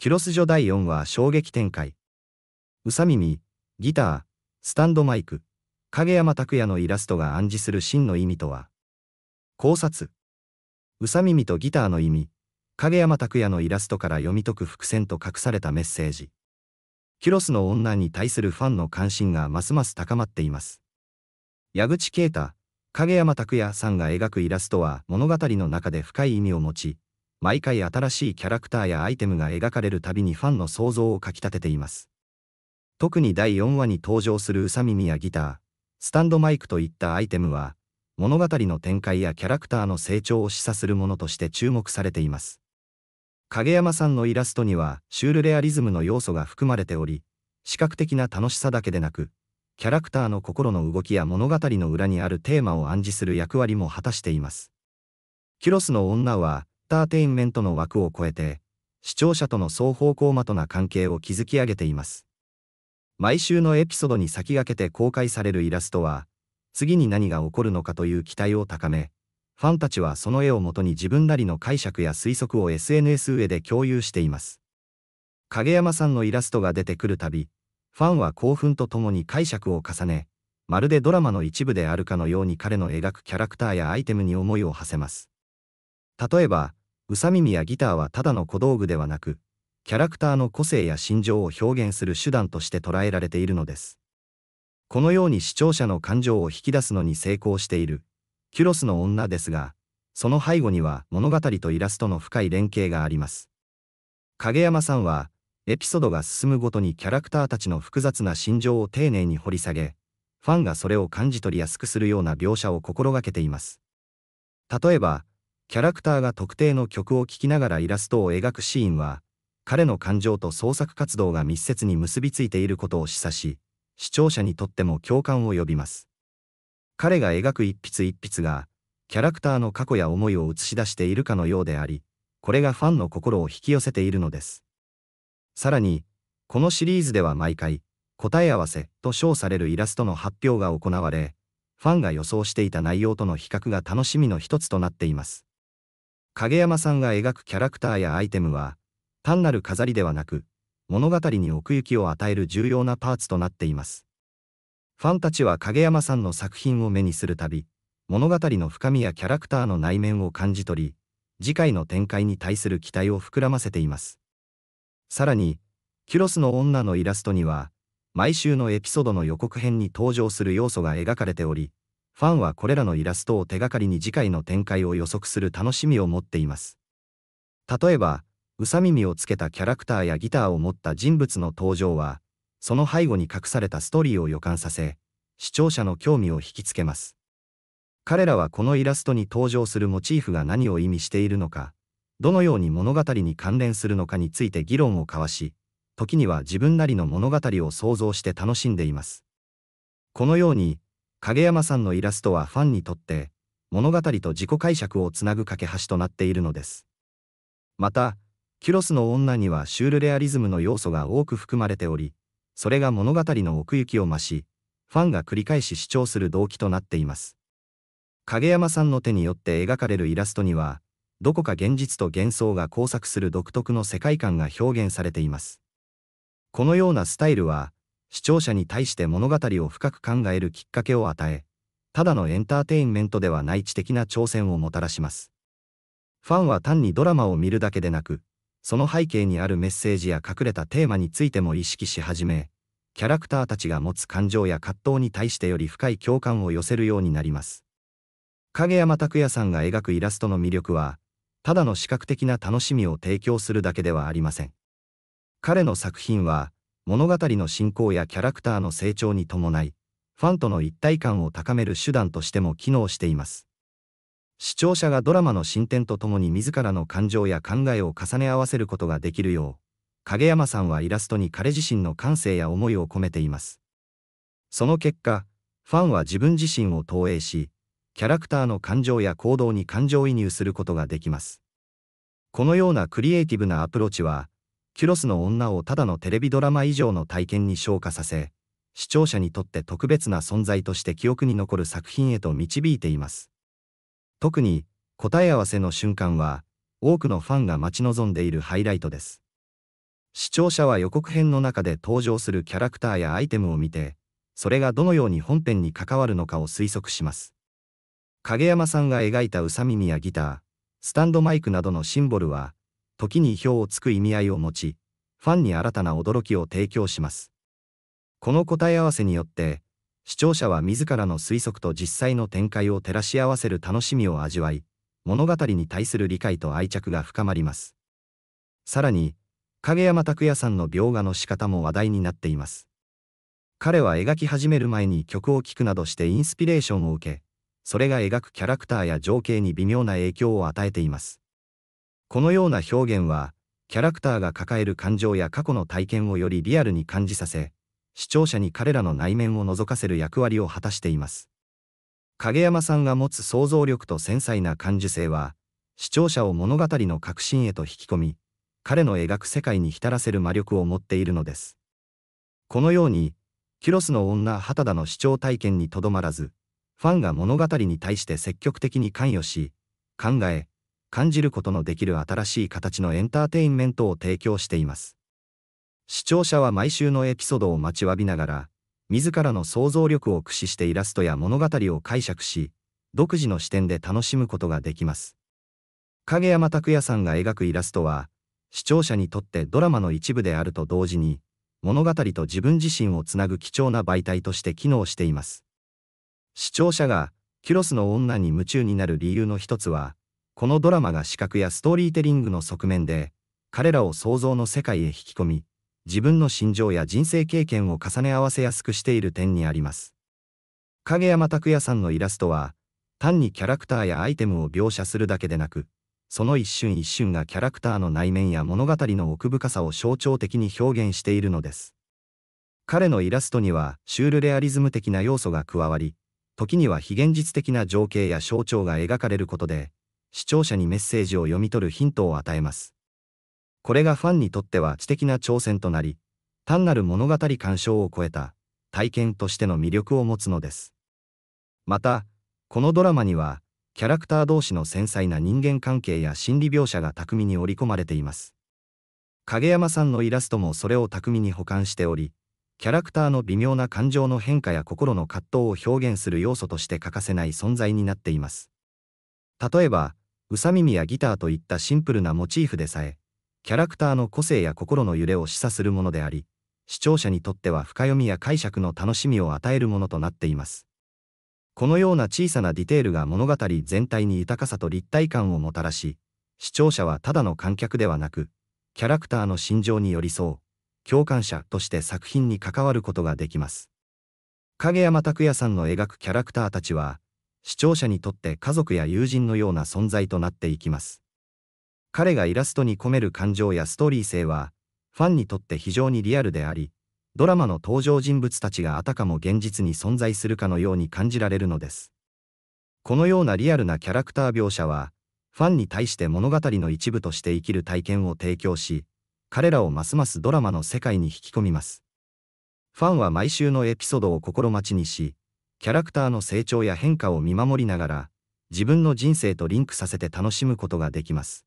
キュロス女第4話衝撃展開。うさ耳、ギター、スタンドマイク、影山拓也のイラストが暗示する真の意味とは。考察。うさ耳とギターの意味、影山拓也のイラストから読み解く伏線と隠されたメッセージ。キュロスの女に対するファンの関心がますます高まっています。矢口啓太、影山拓也さんが描くイラストは物語の中で深い意味を持ち、毎回新しいキャラクターやアイテムが描かれるたびにファンの想像をかきたてています。特に第4話に登場するウサ耳やギター、スタンドマイクといったアイテムは、物語の展開やキャラクターの成長を示唆するものとして注目されています。影山さんのイラストにはシュールレアリズムの要素が含まれており、視覚的な楽しさだけでなく、キャラクターの心の動きや物語の裏にあるテーマを暗示する役割も果たしています。キュロスの女はターテインメントの枠を超えて、視聴者との双方向的な関係を築き上げています。毎週のエピソードに先駆けて公開されるイラストは、次に何が起こるのかという期待を高め、ファンたちはその絵をもとに自分なりの解釈や推測を SNS 上で共有しています。影山さんのイラストが出てくるたび、ファンは興奮とともに解釈を重ね、まるでドラマの一部であるかのように彼の描くキャラクターやアイテムに思いを馳せます。例えば、うさ耳やギターはただの小道具ではなく、キャラクターの個性や心情を表現する手段として捉えられているのです。このように視聴者の感情を引き出すのに成功している、キュロスの女ですが、その背後には物語とイラストの深い連携があります。影山さんは、エピソードが進むごとにキャラクターたちの複雑な心情を丁寧に掘り下げ、ファンがそれを感じ取りやすくするような描写を心がけています。例えば、キャラクターが特定の曲を聴きながらイラストを描くシーンは、彼の感情と創作活動が密接に結びついていることを示唆し、視聴者にとっても共感を呼びます。彼が描く一筆一筆が、キャラクターの過去や思いを映し出しているかのようであり、これがファンの心を引き寄せているのです。さらに、このシリーズでは毎回、答え合わせと称されるイラストの発表が行われ、ファンが予想していた内容との比較が楽しみの一つとなっています。影山さんが描くキャラクターやアイテムは、単なる飾りではなく、物語に奥行きを与える重要なパーツとなっています。ファンたちは影山さんの作品を目にするたび、物語の深みやキャラクターの内面を感じ取り、次回の展開に対する期待を膨らませています。さらに、キュロスの女のイラストには、毎週のエピソードの予告編に登場する要素が描かれており、ファンはこれらのイラストを手がかりに次回の展開を予測する楽しみを持っています。例えば、うさ耳をつけたキャラクターやギターを持った人物の登場は、その背後に隠されたストーリーを予感させ、視聴者の興味を引きつけます。彼らはこのイラストに登場するモチーフが何を意味しているのか、どのように物語に関連するのかについて議論を交わし、時には自分なりの物語を想像して楽しんでいます。このように、影山さんのイラストはファンにとって物語と自己解釈をつなぐ架け橋となっているのです。また、キュロスの女にはシュールレアリズムの要素が多く含まれており、それが物語の奥行きを増し、ファンが繰り返し主張する動機となっています。影山さんの手によって描かれるイラストには、どこか現実と幻想が交錯する独特の世界観が表現されています。このようなスタイルは、視聴者に対して物語を深く考えるきっかけを与え、ただのエンターテインメントではない知的な挑戦をもたらします。ファンは単にドラマを見るだけでなく、その背景にあるメッセージや隠れたテーマについても意識し始め、キャラクターたちが持つ感情や葛藤に対してより深い共感を寄せるようになります。影山拓也さんが描くイラストの魅力は、ただの視覚的な楽しみを提供するだけではありません。彼の作品は、物語の進行やキャラクターの成長に伴い、ファンとの一体感を高める手段としても機能しています。視聴者がドラマの進展とともに自らの感情や考えを重ね合わせることができるよう、影山さんはイラストに彼自身の感性や思いを込めています。その結果、ファンは自分自身を投影し、キャラクターの感情や行動に感情移入することができます。このようなクリエイティブなアプローチは、キュロスの女をただのテレビドラマ以上の体験に昇華させ、視聴者にとって特別な存在として記憶に残る作品へと導いています。特に、答え合わせの瞬間は、多くのファンが待ち望んでいるハイライトです。視聴者は予告編の中で登場するキャラクターやアイテムを見て、それがどのように本編に関わるのかを推測します。影山さんが描いたウサ耳やギター、スタンドマイクなどのシンボルは、時に意表をつく意味合いを持ち、ファンに新たな驚きを提供します。この答え合わせによって、視聴者は自らの推測と実際の展開を照らし合わせる楽しみを味わい、物語に対する理解と愛着が深まります。さらに、影山拓也さんの描画の仕方も話題になっています。彼は描き始める前に曲を聴くなどしてインスピレーションを受け、それが描くキャラクターや情景に微妙な影響を与えています。このような表現は、キャラクターが抱える感情や過去の体験をよりリアルに感じさせ、視聴者に彼らの内面を覗かせる役割を果たしています。影山さんが持つ想像力と繊細な感受性は、視聴者を物語の核心へと引き込み、彼の描く世界に浸らせる魔力を持っているのです。このように、キュロスの女畑田の視聴体験にとどまらず、ファンが物語に対して積極的に関与し、考え、感じることのできる新しい形のエンターテインメントを提供しています。視聴者は毎週のエピソードを待ちわびながら、自らの想像力を駆使してイラストや物語を解釈し、独自の視点で楽しむことができます。影山拓也さんが描くイラストは、視聴者にとってドラマの一部であると同時に、物語と自分自身をつなぐ貴重な媒体として機能しています。視聴者が、キュロスの女に夢中になる理由の一つは、このドラマが視覚やストーリーテリングの側面で、彼らを想像の世界へ引き込み、自分の心情や人生経験を重ね合わせやすくしている点にあります。影山拓也さんのイラストは、単にキャラクターやアイテムを描写するだけでなく、その一瞬一瞬がキャラクターの内面や物語の奥深さを象徴的に表現しているのです。彼のイラストにはシュールレアリズム的な要素が加わり、時には非現実的な情景や象徴が描かれることで、視聴者にメッセージを読み取るヒントを与えます。これがファンにとっては知的な挑戦となり、単なる物語鑑賞を超えた体験としての魅力を持つのです。また、このドラマには、キャラクター同士の繊細な人間関係や心理描写が巧みに織り込まれています。影山さんのイラストもそれを巧みに保管しており、キャラクターの微妙な感情の変化や心の葛藤を表現する要素として欠かせない存在になっています。例えば、うさ耳やギターといったシンプルなモチーフでさえ、キャラクターの個性や心の揺れを示唆するものであり、視聴者にとっては深読みや解釈の楽しみを与えるものとなっています。このような小さなディテールが物語全体に豊かさと立体感をもたらし、視聴者はただの観客ではなく、キャラクターの心情に寄り添う、共感者として作品に関わることができます。影山拓也さんの描くキャラクターたちは、視聴者にとって家族や友人のような存在となっていきます。彼がイラストに込める感情やストーリー性は、ファンにとって非常にリアルであり、ドラマの登場人物たちがあたかも現実に存在するかのように感じられるのです。このようなリアルなキャラクター描写は、ファンに対して物語の一部として生きる体験を提供し、彼らをますますドラマの世界に引き込みます。ファンは毎週のエピソードを心待ちにし、キャラクターの成長や変化を見守りながら、自分の人生とリンクさせて楽しむことができます。